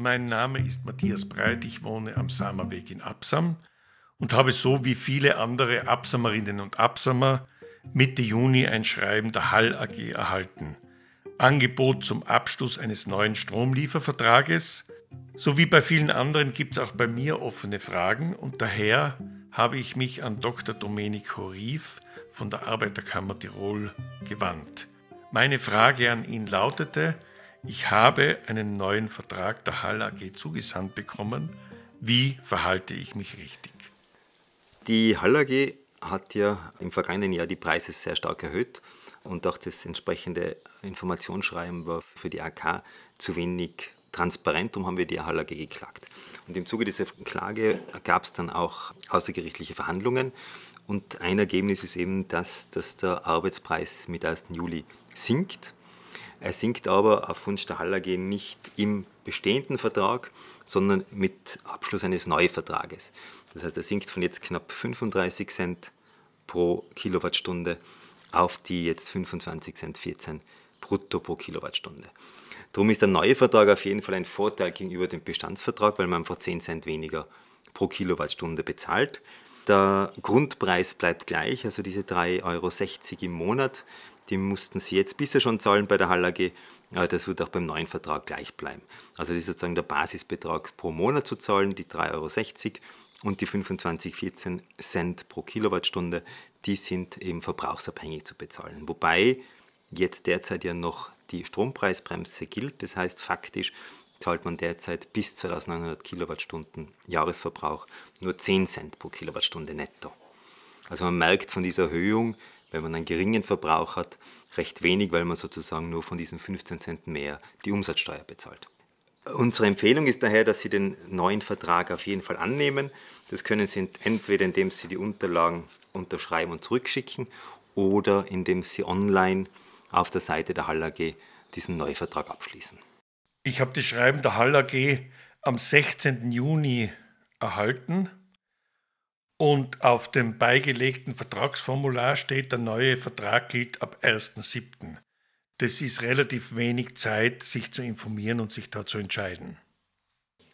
Mein Name ist Matthias Breit, ich wohne am Samerweg in Absam und habe so wie viele andere Absamerinnen und Absamer Mitte Juni ein Schreiben der Hall AG erhalten. Angebot zum Abschluss eines neuen Stromliefervertrages. So wie bei vielen anderen gibt es auch bei mir offene Fragen und daher habe ich mich an Dr. Dominik Horif von der Arbeiterkammer Tirol gewandt. Meine Frage an ihn lautete, ich habe einen neuen Vertrag der Hall AG zugesandt bekommen. Wie verhalte ich mich richtig? Die Hall AG hat ja im vergangenen Jahr die Preise sehr stark erhöht und auch das entsprechende Informationsschreiben war für die AK zu wenig transparent, darum haben wir die Hall AG geklagt. Und im Zuge dieser Klage gab es dann auch außergerichtliche Verhandlungen und ein Ergebnis ist eben das, dass der Arbeitspreis mit 1. Juli sinkt er sinkt aber auf Wunsch der Haller gehen nicht im bestehenden Vertrag, sondern mit Abschluss eines Neuvertrages. Das heißt, er sinkt von jetzt knapp 35 Cent pro Kilowattstunde auf die jetzt 25 Cent 14 brutto pro Kilowattstunde. Darum ist der neue Vertrag auf jeden Fall ein Vorteil gegenüber dem Bestandsvertrag, weil man einfach 10 Cent weniger pro Kilowattstunde bezahlt. Der Grundpreis bleibt gleich, also diese 3,60 Euro im Monat die mussten sie jetzt bisher schon zahlen bei der aber äh, Das wird auch beim neuen Vertrag gleich bleiben. Also das ist sozusagen der Basisbetrag pro Monat zu zahlen, die 3,60 Euro und die 25,14 Cent pro Kilowattstunde, die sind eben verbrauchsabhängig zu bezahlen. Wobei jetzt derzeit ja noch die Strompreisbremse gilt. Das heißt, faktisch zahlt man derzeit bis 2900 Kilowattstunden Jahresverbrauch nur 10 Cent pro Kilowattstunde netto. Also man merkt von dieser Erhöhung, wenn man einen geringen Verbrauch hat, recht wenig, weil man sozusagen nur von diesen 15 Cent mehr die Umsatzsteuer bezahlt. Unsere Empfehlung ist daher, dass Sie den neuen Vertrag auf jeden Fall annehmen. Das können Sie entweder, indem Sie die Unterlagen unterschreiben und zurückschicken oder indem Sie online auf der Seite der Hall AG diesen Neuvertrag abschließen. Ich habe das Schreiben der Hall AG am 16. Juni erhalten und auf dem beigelegten Vertragsformular steht, der neue Vertrag gilt ab 1.7. Das ist relativ wenig Zeit, sich zu informieren und sich da zu entscheiden.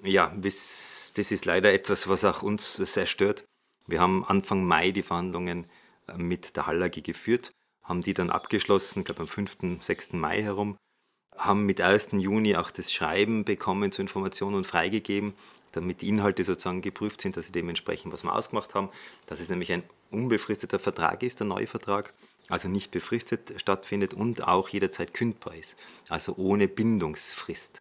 Ja, das ist leider etwas, was auch uns sehr stört. Wir haben Anfang Mai die Verhandlungen äh, mit der Hallage geführt, haben die dann abgeschlossen, ich glaube am 5., 6. Mai herum haben mit 1. Juni auch das Schreiben bekommen zur Information und freigegeben, damit die Inhalte sozusagen geprüft sind, dass sie dementsprechend, was wir ausgemacht haben, dass es nämlich ein unbefristeter Vertrag ist, der neue Vertrag, also nicht befristet stattfindet und auch jederzeit kündbar ist, also ohne Bindungsfrist.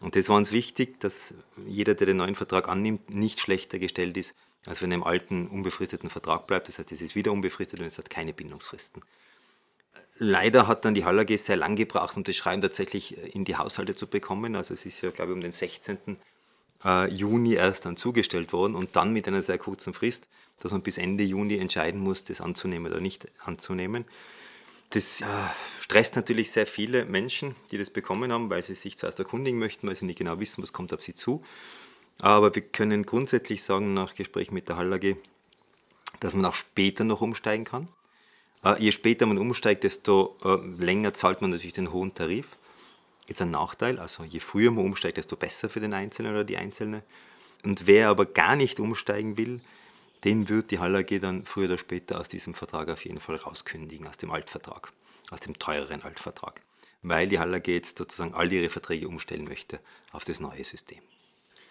Und das war uns wichtig, dass jeder, der den neuen Vertrag annimmt, nicht schlechter gestellt ist, als wenn er im alten unbefristeten Vertrag bleibt. Das heißt, es ist wieder unbefristet und es hat keine Bindungsfristen. Leider hat dann die Haller AG sehr lang gebraucht, um das Schreiben tatsächlich äh, in die Haushalte zu bekommen. Also es ist ja, glaube ich, um den 16. Äh, Juni erst dann zugestellt worden und dann mit einer sehr kurzen Frist, dass man bis Ende Juni entscheiden muss, das anzunehmen oder nicht anzunehmen. Das äh, stresst natürlich sehr viele Menschen, die das bekommen haben, weil sie sich zuerst erkundigen möchten, weil sie nicht genau wissen, was kommt auf sie zu. Aber wir können grundsätzlich sagen, nach Gesprächen mit der Hall AG, dass man auch später noch umsteigen kann. Ah, je später man umsteigt, desto äh, länger zahlt man natürlich den hohen Tarif. Ist ein Nachteil, also je früher man umsteigt, desto besser für den Einzelnen oder die Einzelne. Und wer aber gar nicht umsteigen will, den wird die AG dann früher oder später aus diesem Vertrag auf jeden Fall rauskündigen, aus dem Altvertrag, aus dem teureren Altvertrag, weil die AG jetzt sozusagen all ihre Verträge umstellen möchte auf das neue System.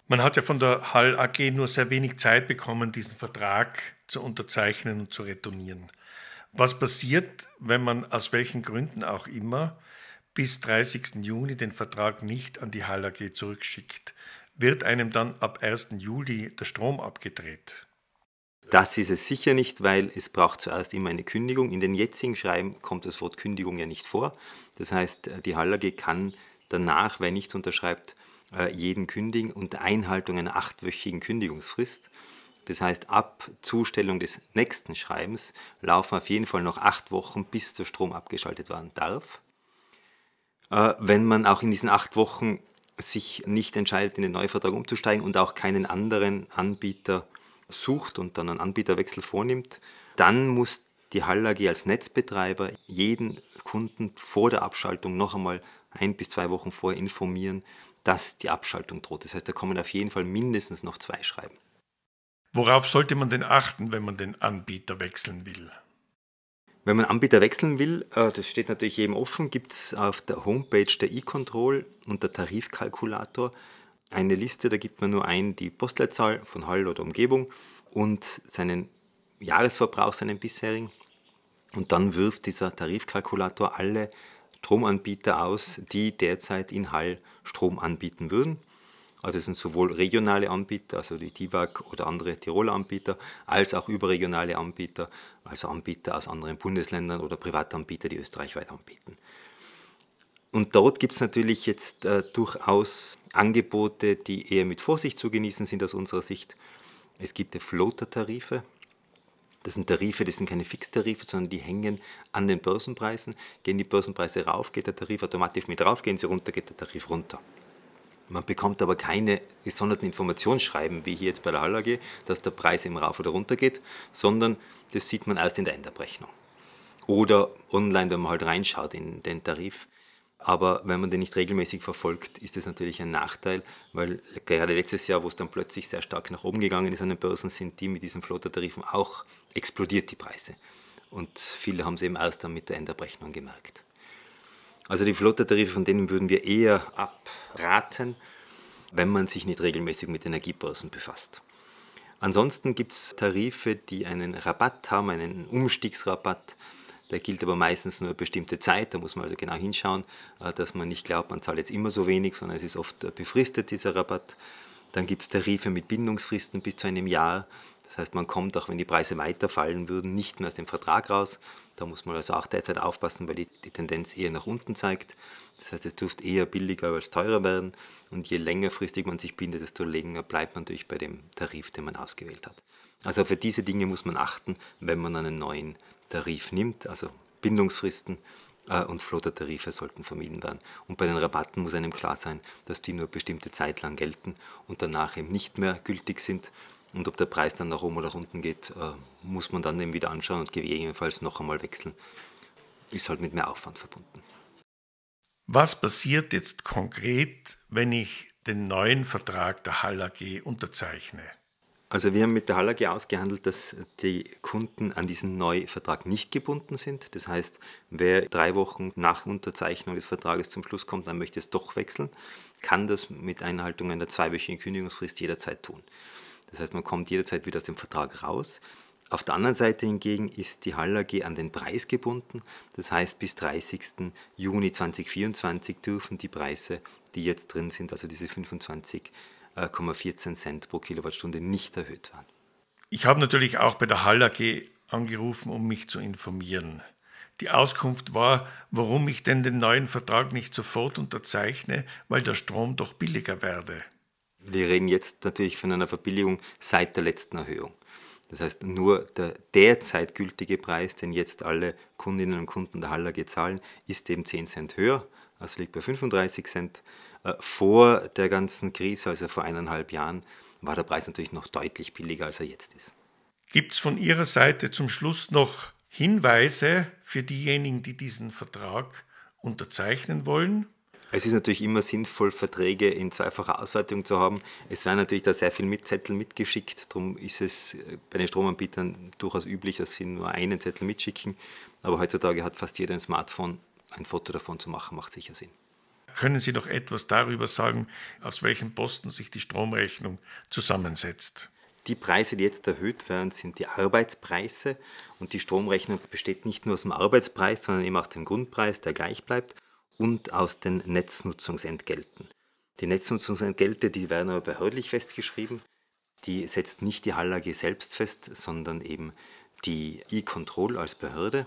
Man hat ja von der HAL AG nur sehr wenig Zeit bekommen, diesen Vertrag zu unterzeichnen und zu retournieren. Was passiert, wenn man aus welchen Gründen auch immer bis 30. Juni den Vertrag nicht an die Hall AG zurückschickt? Wird einem dann ab 1. Juli der Strom abgedreht? Das ist es sicher nicht, weil es braucht zuerst immer eine Kündigung. In den jetzigen Schreiben kommt das Wort Kündigung ja nicht vor. Das heißt, äh, die Hall AG kann danach, wer nichts unterschreibt, äh, jeden kündigen unter Einhaltung einer achtwöchigen Kündigungsfrist. Das heißt, ab Zustellung des nächsten Schreibens laufen auf jeden Fall noch acht Wochen, bis der Strom abgeschaltet werden darf. Äh, wenn man auch in diesen acht Wochen sich nicht entscheidet, in den Neuvertrag umzusteigen und auch keinen anderen Anbieter sucht und dann einen Anbieterwechsel vornimmt, dann muss die Hall AG als Netzbetreiber jeden Kunden vor der Abschaltung noch einmal ein bis zwei Wochen vorher informieren, dass die Abschaltung droht. Das heißt, da kommen auf jeden Fall mindestens noch zwei Schreiben. Worauf sollte man denn achten, wenn man den Anbieter wechseln will? Wenn man Anbieter wechseln will, äh, das steht natürlich jedem offen, gibt es auf der Homepage der E-Control eControl unter Tarifkalkulator eine Liste, da gibt man nur ein die Postleitzahl von Hall oder Umgebung und seinen Jahresverbrauch, seinen bisherigen. Und dann wirft dieser Tarifkalkulator alle Stromanbieter aus, die derzeit in Hall Strom anbieten würden. Also es sind sowohl regionale Anbieter, also die TIVAC oder andere Tiroler Anbieter, als auch überregionale Anbieter, also Anbieter aus anderen Bundesländern oder Privatanbieter, die österreichweit anbieten. Und dort gibt es natürlich jetzt äh, durchaus Angebote, die eher mit Vorsicht zu genießen sind aus unserer Sicht. Es gibt Floater-Tarife. Das sind Tarife, das sind keine Fixtarife, sondern die hängen an den Börsenpreisen. Gehen die Börsenpreise rauf, geht der Tarif automatisch mit rauf, gehen sie runter, geht der Tarif runter. Man bekommt aber keine gesonderten Informationsschreiben, wie hier jetzt bei der Haller AG, dass der Preis eben rauf oder runter geht, sondern das sieht man erst in der Endabrechnung. Oder online, wenn man halt reinschaut in den Tarif. Aber wenn man den nicht regelmäßig verfolgt, ist das natürlich ein Nachteil, weil gerade letztes Jahr, wo es dann plötzlich sehr stark nach oben gegangen ist an den Börsen, sind die mit diesen Flotter-Tarifen auch explodiert, die Preise. Und viele haben es eben erst dann mit der Endabrechnung gemerkt. Also die Flottertarife, von denen würden wir eher abraten, wenn man sich nicht regelmäßig mit Energiebörsen befasst. Ansonsten gibt es Tarife, die einen Rabatt haben, einen Umstiegsrabatt. Der gilt aber meistens nur eine bestimmte Zeit, da muss man also genau hinschauen, äh, dass man nicht glaubt, man zahlt jetzt immer so wenig, sondern es ist oft befristet, dieser Rabatt. Dann gibt es Tarife mit Bindungsfristen bis zu einem Jahr. Das heißt, man kommt, auch wenn die Preise weiterfallen würden, nicht mehr aus dem Vertrag raus. Da muss man also auch derzeit aufpassen, weil die, die Tendenz eher nach unten zeigt. Das heißt, es dürfte eher billiger als teurer werden. Und je längerfristig man sich bindet, desto länger bleibt man natürlich bei dem Tarif, den man ausgewählt hat. Also für diese Dinge muss man achten, wenn man einen neuen Tarif nimmt. Also Bindungsfristen äh, und Floater-Tarife sollten vermieden werden. Und bei den Rabatten muss einem klar sein, dass die nur bestimmte Zeit lang gelten und danach eben nicht mehr gültig sind. Und ob der Preis dann nach oben oder nach unten geht, äh, muss man dann eben wieder anschauen und gegebenenfalls noch einmal wechseln. Ist halt mit mehr Aufwand verbunden. Was passiert jetzt konkret, wenn ich den neuen Vertrag der Hall AG unterzeichne? Also wir haben mit der Hall AG ausgehandelt, dass die Kunden an diesen Neuvertrag nicht gebunden sind. Das heißt, wer drei Wochen nach Unterzeichnung des Vertrages zum Schluss kommt, dann möchte es doch wechseln, kann das mit Einhaltung einer zweiwöchigen Kündigungsfrist jederzeit tun. Das heißt, man kommt jederzeit wieder aus dem Vertrag raus. Auf der anderen Seite hingegen ist die Hall AG an den Preis gebunden. Das heißt, bis 30. Juni 2024 dürfen die Preise, die jetzt drin sind, also diese 25,14 äh, Cent pro Kilowattstunde, nicht erhöht werden. Ich habe natürlich auch bei der Hall AG angerufen, um mich zu informieren. Die Auskunft war, warum ich denn den neuen Vertrag nicht sofort unterzeichne, weil der Strom doch billiger werde. Wir reden jetzt natürlich von einer Verbilligung seit der letzten Erhöhung. Das heißt, nur der derzeit gültige Preis, den jetzt alle Kundinnen und Kunden der Haller gezahlen, ist eben 10 Cent höher. Also liegt bei 35 Cent. Äh, vor der ganzen Krise, also vor eineinhalb Jahren, war der Preis natürlich noch deutlich billiger, als er jetzt ist. Gibt es von Ihrer Seite zum Schluss noch Hinweise für diejenigen, die diesen Vertrag unterzeichnen wollen? Es ist natürlich immer sinnvoll, Verträge in zweifacher Ausweitung zu haben. Es werden natürlich da sehr viele Zettel mitgeschickt. Darum ist es äh, bei den Stromanbietern durchaus üblich, dass sie nur einen Zettel mitschicken. Aber heutzutage hat fast jeder ein Smartphone. Ein Foto davon zu machen, macht sicher Sinn. Können Sie noch etwas darüber sagen, aus welchen Posten sich die Stromrechnung zusammensetzt? Die Preise, die jetzt erhöht werden, sind die Arbeitspreise. Und die Stromrechnung besteht nicht nur aus dem Arbeitspreis, sondern eben auch dem Grundpreis, der gleich bleibt und aus den Netznutzungsentgelten. Die Netznutzungsentgelte, die werden aber behördlich festgeschrieben. Die setzt nicht die HALAG selbst fest, sondern eben die E-Control als Behörde.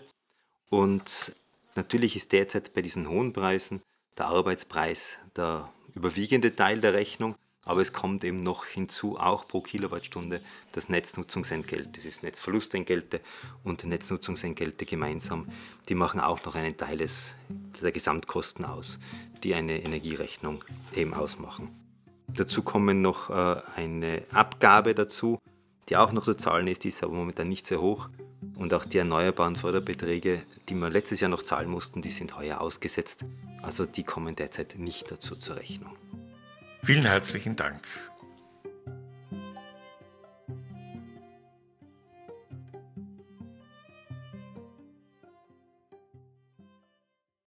Und natürlich ist derzeit bei diesen hohen Preisen der Arbeitspreis der überwiegende Teil der Rechnung. Aber es kommt eben noch hinzu, auch pro Kilowattstunde, das Netznutzungsentgelt, Das ist Netzverlustentgelte und Netznutzungsentgelte gemeinsam, die machen auch noch einen Teil des, der Gesamtkosten aus, die eine Energierechnung eben ausmachen. Dazu kommen noch äh, eine Abgabe dazu, die auch noch zu zahlen ist, die ist aber momentan nicht sehr hoch. Und auch die erneuerbaren Förderbeträge, die wir letztes Jahr noch zahlen mussten, die sind heuer ausgesetzt. Also die kommen derzeit nicht dazu zur Rechnung. Vielen herzlichen Dank.